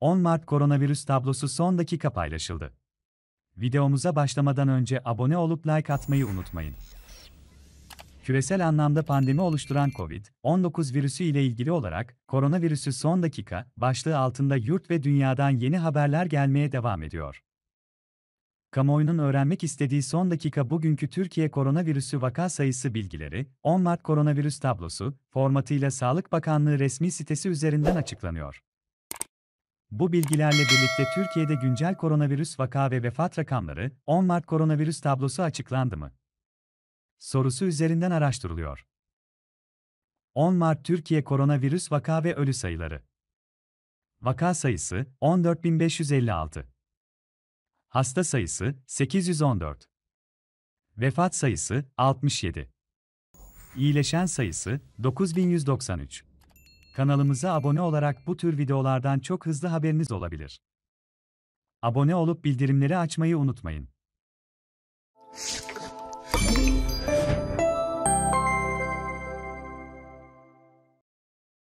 10 Mart koronavirüs tablosu son dakika paylaşıldı. Videomuza başlamadan önce abone olup like atmayı unutmayın. Küresel anlamda pandemi oluşturan COVID-19 virüsü ile ilgili olarak koronavirüsü son dakika başlığı altında yurt ve dünyadan yeni haberler gelmeye devam ediyor. Kamuoyunun öğrenmek istediği son dakika bugünkü Türkiye koronavirüsü vaka sayısı bilgileri 10 Mart koronavirüs tablosu formatıyla Sağlık Bakanlığı resmi sitesi üzerinden açıklanıyor. Bu bilgilerle birlikte Türkiye'de güncel koronavirüs vaka ve vefat rakamları, 10 Mart koronavirüs tablosu açıklandı mı? Sorusu üzerinden araştırılıyor. 10 Mart Türkiye koronavirüs vaka ve ölü sayıları. Vaka sayısı 14556. Hasta sayısı 814. Vefat sayısı 67. İyileşen sayısı 9193. Kanalımıza abone olarak bu tür videolardan çok hızlı haberiniz olabilir. Abone olup bildirimleri açmayı unutmayın.